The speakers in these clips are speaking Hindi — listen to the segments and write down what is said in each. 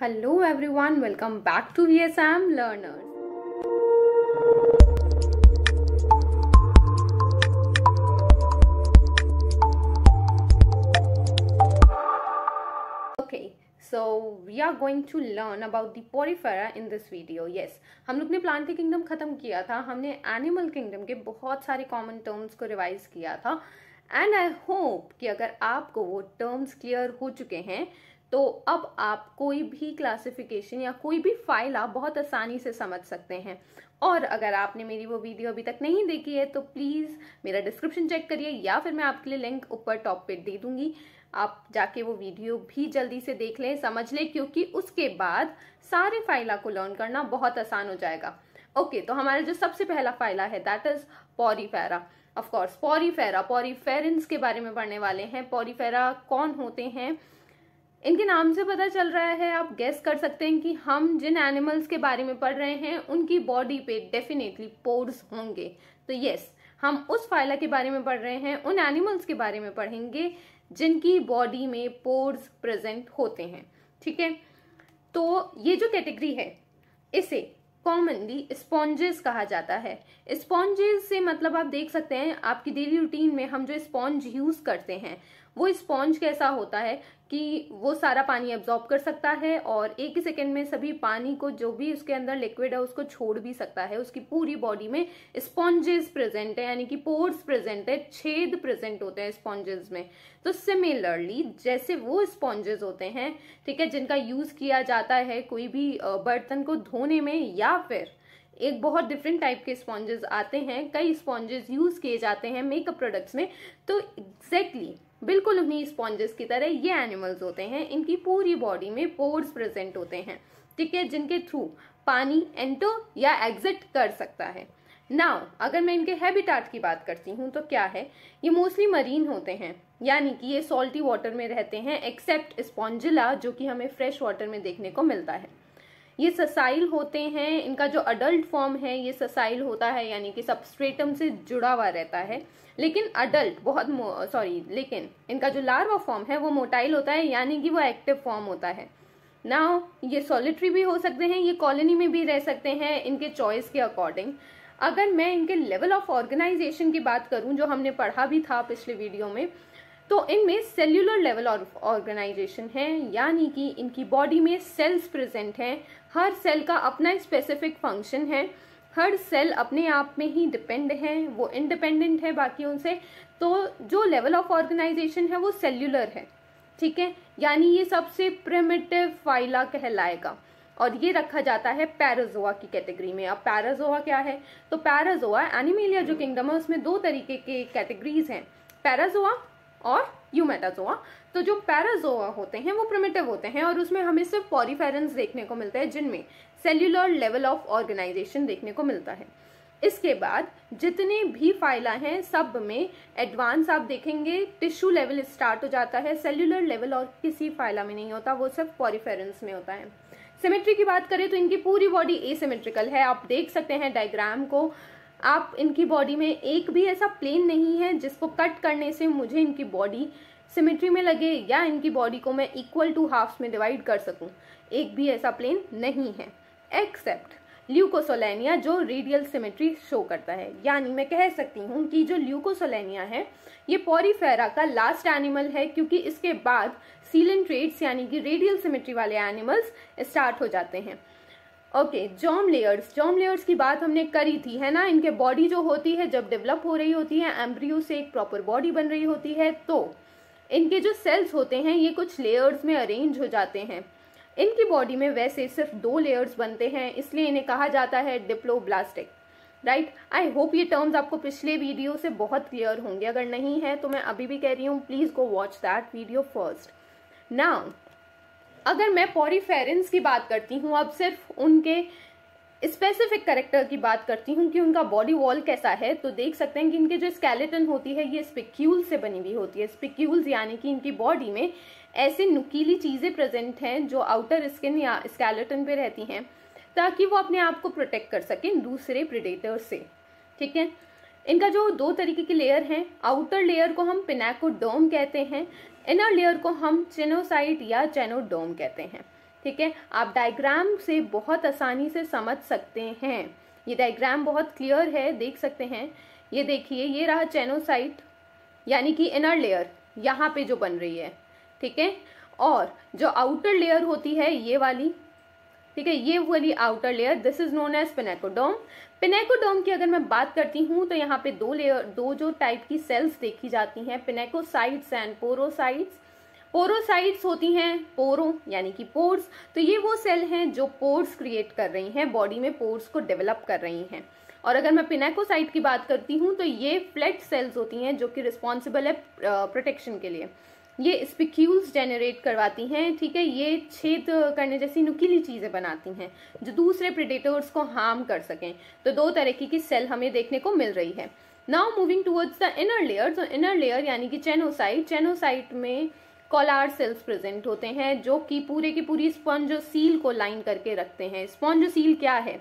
hello everyone welcome back to V S M okay so we are going to learn about the porifera in this video yes हम लोग ने प्लांट के किंगडम खत्म किया था हमने एनिमल किंगडम के बहुत सारे कॉमन टर्म्स को रिवाइज किया था एंड आई होप कि अगर आपको वो टर्म्स क्लियर हो चुके हैं तो अब आप कोई भी क्लासिफिकेशन या कोई भी फाइल आप बहुत आसानी से समझ सकते हैं और अगर आपने मेरी वो वीडियो अभी तक नहीं देखी है तो प्लीज़ मेरा डिस्क्रिप्शन चेक करिए या फिर मैं आपके लिए लिंक ऊपर टॉप पे दे दूंगी आप जाके वो वीडियो भी जल्दी से देख लें समझ लें क्योंकि उसके बाद सारे फाइला को लर्न करना बहुत आसान हो जाएगा ओके okay, तो हमारा जो सबसे पहला फाइला है that is porifera of course porifera poriferans के बारे में पढ़ने वाले हैं पॉरीफेरा कौन होते हैं इनके नाम से पता चल रहा है आप गेस कर सकते हैं कि हम जिन एनिमल्स के बारे में पढ़ रहे हैं उनकी बॉडी पे डेफिनेटली पोर्स होंगे तो यस हम उस फाइला के बारे में पढ़ रहे हैं उन एनिमल्स के बारे में पढ़ेंगे जिनकी बॉडी में पोर्स प्रेजेंट होते हैं ठीक है तो ये जो कैटेगरी है इसे कॉमनली स्पॉन्जेस कहा जाता है स्पॉन्जेस से मतलब आप देख सकते हैं आपकी डेली रूटीन में हम जो स्पॉन्ज यूज करते हैं वो स्पॉन्ज कैसा होता है कि वो सारा पानी एब्जॉर्ब कर सकता है और एक ही सेकेंड में सभी पानी को जो भी उसके अंदर लिक्विड है उसको छोड़ भी सकता है उसकी पूरी बॉडी में स्पॉन्जेस प्रेजेंट है यानी कि पोर्स प्रेजेंट है छेद प्रेजेंट होते हैं स्पॉन्जेस में तो सिमिलरली जैसे वो स्पॉन्जेस होते हैं ठीक है जिनका यूज़ किया जाता है कोई भी बर्तन को धोने में या फिर एक बहुत डिफरेंट टाइप के स्पॉन्जेस आते हैं कई स्पॉन्जेस यूज़ किए जाते हैं मेकअप प्रोडक्ट्स में तो एग्जैक्टली exactly बिल्कुल उन्हीं स्पॉन्जेस की तरह ये एनिमल्स होते हैं इनकी पूरी बॉडी में पोर्स प्रेजेंट होते हैं ठीक है जिनके थ्रू पानी एंटो या एग्जिट कर सकता है नाउ अगर मैं इनके हैबिटाट की बात करती हूँ तो क्या है ये मोस्टली मरीन होते हैं यानी कि ये सॉल्टी वाटर में रहते हैं एक्सेप्ट स्पॉन्जिला जो कि हमें फ्रेश वाटर में देखने को मिलता है ये ससाइल होते हैं इनका जो अडल्ट फॉर्म है ये ससाइल होता है यानी कि सबस्ट्रेटम से जुड़ा हुआ रहता है लेकिन अडल्ट बहुत सॉरी लेकिन इनका जो लार्वा फॉर्म है वो मोटाइल होता है यानी कि वो एक्टिव फॉर्म होता है नाउ ये सॉलिटरी भी हो सकते हैं ये कॉलोनी में भी रह सकते हैं इनके चॉइस के अकॉर्डिंग अगर मैं इनके लेवल ऑफ ऑर्गेनाइजेशन की बात करूं जो हमने पढ़ा भी था पिछले वीडियो में तो इनमें सेल्यूलर लेवल ऑर्गेनाइजेशन है यानी कि इनकी बॉडी में सेल्स प्रेजेंट हैं हर सेल का अपना स्पेसिफिक फंक्शन है हर सेल अपने आप में ही डिपेंड है वो इंडिपेंडेंट है बाकी उनसे तो जो लेवल ऑफ ऑर्गेनाइजेशन है वो सेल्यूलर है ठीक है यानी ये सबसे प्रिमिटिव फाइला कहलाएगा और ये रखा जाता है पैराजोआ की कैटेगरी में अब पैराजोआ क्या है तो पैराजोआ एनिमेलिया जो किंगडम है उसमें दो तरीके के कैटेगरीज हैं पैराजोआ और यूमेटाजोआ तो जो पैराजोआ होते हैं वो प्रिमेटिव होते हैं और उसमें हमें सिर्फ पॉरीफेरेंस देखने को मिलता है जिनमें सेल्यूलर लेवल ऑफ ऑर्गेनाइजेशन देखने को मिलता है इसके बाद जितने भी फाइला हैं सब में एडवांस आप देखेंगे टिश्यू लेवल स्टार्ट हो जाता है सेल्यूलर लेवल और किसी फाइला में नहीं होता वो सिर्फ पॉरीफेरेंस में होता है सिमेट्री की बात करें तो इनकी पूरी बॉडी एसिमेट्रिकल है आप देख सकते हैं डायग्राम को आप इनकी बॉडी में एक भी ऐसा प्लेन नहीं है जिसको कट करने से मुझे इनकी बॉडी सिमेट्री में लगे या इनकी बॉडी को मैं इक्वल टू हाफ्स में डिवाइड कर सकूं एक भी ऐसा प्लेन नहीं है एक्सेप्ट ल्यूकोसोलेनिया जो रेडियल सिमेट्री शो करता है यानी मैं कह सकती हूँ कि जो ल्यूकोसोलेनिया है ये पॉरीफेरा का लास्ट एनिमल है क्योंकि इसके बाद सीलन ट्रेड्स यानी कि रेडियल सिमेट्री वाले एनिमल्स स्टार्ट हो जाते हैं okay germ layers germ layers की बात हमने करी थी है ना इनके बॉडी जो होती है जब डेवलप हो रही होती है एम्ब्रियो से एक प्रॉपर बॉडी बन रही होती है तो इनके जो सेल्स होते हैं ये कुछ लेयर्स में अरेंज हो जाते हैं इनकी बॉडी में वैसे सिर्फ दो लेयर्स बनते हैं इसलिए इन्हें कहा जाता है डिप्लोब्लास्टिक राइट आई होप ये टर्म्स आपको पिछले वीडियो से बहुत क्लियर होंगे अगर नहीं है तो मैं अभी भी कह रही हूँ please go watch that video first now अगर मैं फेरेंस की बात करती हूँ अब सिर्फ उनके स्पेसिफिक करेक्टर की बात करती हूँ कि उनका बॉडी वॉल कैसा है तो देख सकते हैं कि इनके जो स्केलेटन होती है ये स्पिक्यूल से बनी हुई होती है स्पिक्यूल्स यानी कि इनकी बॉडी में ऐसे नुकीली चीज़ें प्रेजेंट हैं जो आउटर स्किन या स्केलेटन पे रहती हैं ताकि वो अपने आप को प्रोटेक्ट कर सकें दूसरे प्रिडेटर से ठीक है इनका जो दो तरीके की लेयर हैं आउटर लेयर को हम पिनाकोडोम कहते हैं इनर लेयर को हम चेनोसाइट या चेनोडोम कहते हैं ठीक है आप डायग्राम से बहुत आसानी से समझ सकते हैं ये डायग्राम बहुत क्लियर है देख सकते हैं ये देखिए ये रहा चेनोसाइट यानी कि इनर लेयर यहाँ पे जो बन रही है ठीक है और जो आउटर लेयर होती है ये वाली ठीक है ये वाली outer layer this is known as pinacoderm pinacoderm की अगर मैं बात करती हूँ तो यहाँ पे दो लेयर दो जो टाइप की सेल्स देखी जाती हैं पिनेकोसाइड्स एंड पोरोसाइट्स पोरोसाइट्स होती हैं पोरो यानी कि पोर्स तो ये वो सेल हैं जो पोर्स क्रिएट कर रही हैं बॉडी में पोर्स को डेवलप कर रही हैं और अगर मैं पिनेकोसाइट की बात करती हूँ तो ये फ्लैट सेल्स होती हैं जो कि रिस्पॉन्सिबल है प्रोटेक्शन के लिए ये स्पिक्यूल्स जनरेट करवाती हैं ठीक है ये छेद करने जैसी नुकीली चीज़ें बनाती हैं जो दूसरे प्रिडेटर्स को हार्म कर सकें तो दो तरह की सेल हमें देखने को मिल रही है now moving towards the inner layer तो इनर लेयर यानी कि चेनोसाइट चेनोसाइट में कॉलार सेल्स प्रेजेंट होते हैं जो कि पूरे की पूरी स्पॉन्ज सील को लाइन करके रखते हैं स्पॉन्ज सील क्या है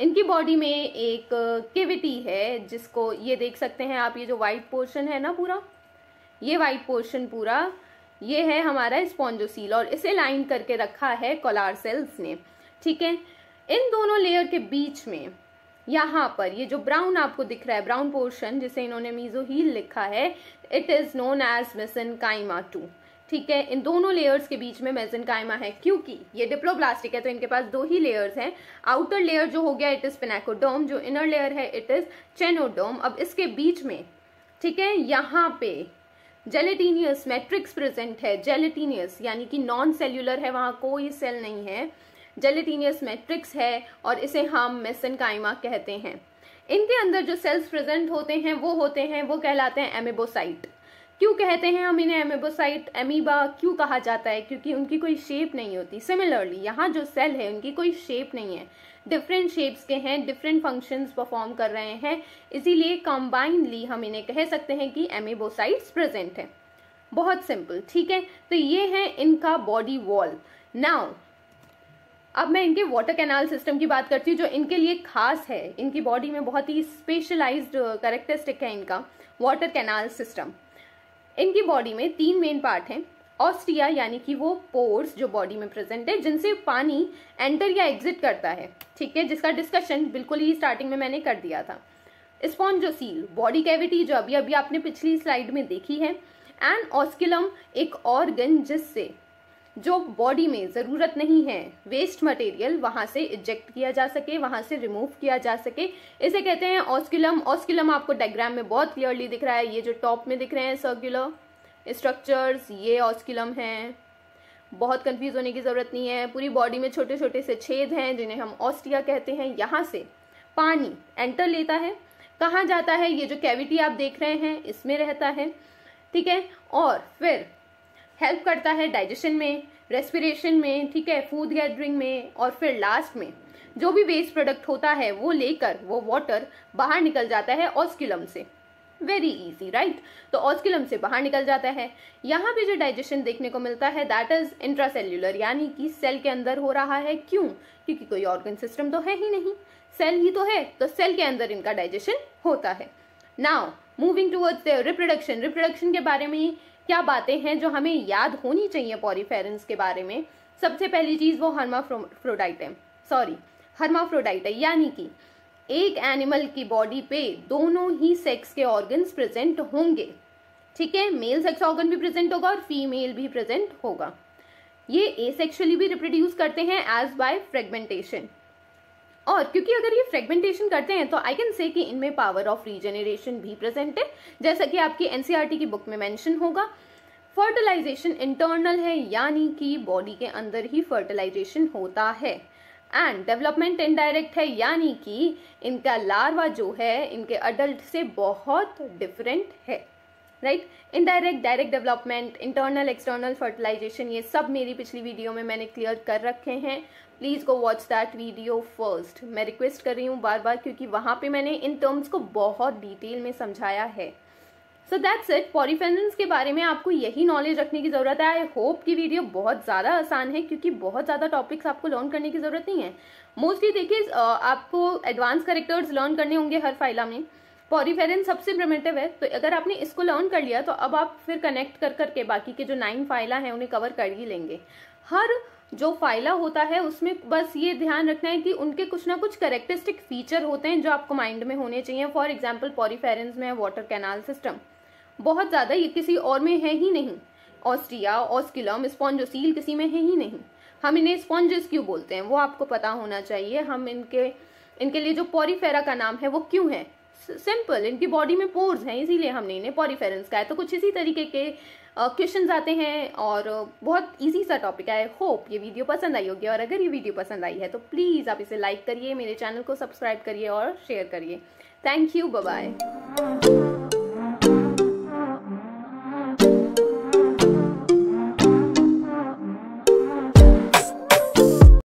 इनकी बॉडी में एक केविटी है जिसको ये देख सकते हैं आप ये जो वाइट पोर्शन है ना पूरा ये वाइट पोर्शन पूरा ये है हमारा स्पॉन्जोसील और इसे लाइन करके रखा है कॉलार सेल्स ने ठीक है इन दोनों लेयर के बीच में यहाँ पर ये जो ब्राउन आपको दिख रहा है ब्राउन पोर्शन जिसे इन्होंने मीजो हील लिखा है it is known as mesenchyme too ठीक है इन दोनों लेयर्स के बीच में मेजन कायमा है क्योंकि ये डिप्लोब्लास्टिक है तो इनके पास दो ही लेयर्स हैं आउटर लेयर जो हो गया इट इज़ पेनाकोडोम जो इनर लेयर है इट इज़ चेनोडोम अब इसके बीच में ठीक है यहाँ पे जेलेटीनियस मैट्रिक्स प्रेजेंट है जेलेटीनियस यानी कि नॉन सेल्यूलर है वहाँ कोई सेल नहीं है जेलेटीनियस मैट्रिक्स है और इसे हम कायमा कहते हैं इनके अंदर जो सेल्स प्रेजेंट होते हैं वो होते हैं वो कहलाते हैं एमेबोसाइट क्यों कहते हैं हम इन्हें एमेबोसाइट एमीबा क्यों कहा जाता है क्योंकि उनकी कोई शेप नहीं होती सिमिलरली यहाँ जो सेल है उनकी कोई शेप नहीं है डिफरेंट शेप्स के हैं डिफरेंट फंक्शंस परफॉर्म कर रहे हैं इसीलिए कंबाइनली हम इन्हें कह सकते हैं कि एमेबोसाइट्स प्रेजेंट हैं बहुत सिंपल ठीक है तो ये है इनका बॉडी वॉल नाउ अब मैं इनके वाटर कैनाल सिस्टम की बात करती हूँ जो इनके लिए खास है इनकी बॉडी में बहुत ही स्पेशलाइज करेक्टरिस्टिक uh, है इनका वाटर कैनाल सिस्टम इनकी बॉडी में तीन मेन पार्ट हैं ऑस्ट्रिया यानी कि वो पोर्स जो बॉडी में प्रेजेंट है जिनसे पानी एंटर या एग्जिट करता है ठीक है जिसका डिस्कशन बिल्कुल ही स्टार्टिंग में मैंने कर दिया था सील बॉडी कैविटी जो अभी अभी आपने पिछली स्लाइड में देखी है एंड ऑस्किलम एक ऑर्गन जिससे जो बॉडी में ज़रूरत नहीं है वेस्ट मटेरियल वहाँ से इजेक्ट किया जा सके वहाँ से रिमूव किया जा सके इसे कहते हैं ऑस्किलम ऑस्किलम आपको डायग्राम में बहुत क्लियरली दिख रहा है ये जो टॉप में दिख रहे हैं सर्कुलर स्ट्रक्चर्स ये ऑस्किलम हैं बहुत कंफ्यूज होने की ज़रूरत नहीं है पूरी बॉडी में छोटे छोटे से छेद हैं जिन्हें हम ऑस्टिया कहते हैं यहाँ से पानी एंटर लेता है कहाँ जाता है ये जो कैविटी आप देख रहे हैं इसमें रहता है ठीक है और फिर हेल्प करता है डाइजेशन में रेस्पिरेशन में ठीक है फूड गैदरिंग में और फिर लास्ट में जो भी वेस्ट प्रोडक्ट होता है वो लेकर वो वाटर बाहर निकल जाता है ऑस्किलम से वेरी ईजी राइट तो ऑस्किलम से बाहर निकल जाता है यहाँ पे जो डाइजेशन देखने को मिलता है दैट इज इंट्रासेल्यूलर यानी कि सेल के अंदर हो रहा है क्यों क्योंकि कोई ऑर्गन सिस्टम तो है ही नहीं सेल ही तो है तो सेल के अंदर इनका डाइजेशन होता है now moving towards reproduction reproduction के बारे में क्या बातें हैं जो हमें याद होनी चाहिए पॉरीफेरेंस के बारे में सबसे पहली चीज़ वो हर्माफ्रोडाइट है सॉरी हर्माफ्रोडाइट है यानी कि एक एनिमल की बॉडी पे दोनों ही सेक्स के ऑर्गन्स प्रेजेंट होंगे ठीक है मेल सेक्स ऑर्गन भी प्रेजेंट होगा और फीमेल भी प्रेजेंट होगा ये एसेक्सुअली भी रिप्रोड्यूस करते हैं एज बाय फ्रेगमेंटेशन और क्योंकि अगर ये फ्रेगमेंटेशन करते हैं तो आई कैन से कि इनमें पावर ऑफ रीजनरेशन भी प्रेजेंट है जैसा कि आपकी एनसीईआरटी e की बुक में मेंशन होगा फर्टिलाइजेशन इंटरनल है यानी कि बॉडी के अंदर ही फर्टिलाइजेशन होता है एंड डेवलपमेंट इनडायरेक्ट है यानी कि इनका लार्वा जो है इनके अडल्ट से बहुत डिफरेंट है right indirect direct development internal external fertilisation ये सब मेरी पिछली वीडियो में मैंने क्लियर कर रखे हैं please go watch that video first मैं रिक्वेस्ट कर रही हूँ बार बार क्योंकि वहाँ पे मैंने इन टर्म्स को बहुत डिटेल में समझाया है सो दैट्स इट पॉलीफेनल्स के बारे में आपको यही नॉलेज रखने की ज़रूरत है आई होप कि वीडियो बहुत ज़्यादा आसान है क्योंकि बहुत ज़्यादा टॉपिक्स आपको लर्न करने की ज़रूरत नहीं है मोस्टली देखिए आपको एडवांस करेक्टर्स लर्न करने होंगे हर फाइला में पॉरीफेरेंस सबसे प्रमेटिव है तो अगर आपने इसको लर्न कर लिया तो अब आप फिर कनेक्ट कर करके बाकी के जो नाइन फाइला हैं उन्हें कवर कर ही लेंगे हर जो फाइला होता है उसमें बस ये ध्यान रखना है कि उनके कुछ ना कुछ करेक्टरिस्टिक फीचर होते हैं जो आपको माइंड में होने चाहिए फॉर एग्जाम्पल पॉरीफेरेंस में वाटर कैनाल सिस्टम बहुत ज़्यादा ये किसी और में है ही नहीं ऑस्ट्रिया ऑस्किलम स्पॉन्जोसील किसी में है ही नहीं हम इन्हें स्पॉन्जेस क्यों बोलते हैं वो आपको पता होना चाहिए हम इनके इनके लिए जो पॉरीफेरा का नाम है वो क्यों है सिंपल इनकी बॉडी में पोर्स हैं इसीलिए हमने इन्हें पॉरीफेरेंस कहा है तो कुछ इसी तरीके के क्वेश्चन आते हैं और बहुत इजी सा टॉपिक है होप ये वीडियो पसंद आई होगी और अगर ये वीडियो पसंद आई है तो प्लीज़ आप इसे लाइक करिए मेरे चैनल को सब्सक्राइब करिए और शेयर करिए थैंक यू बाय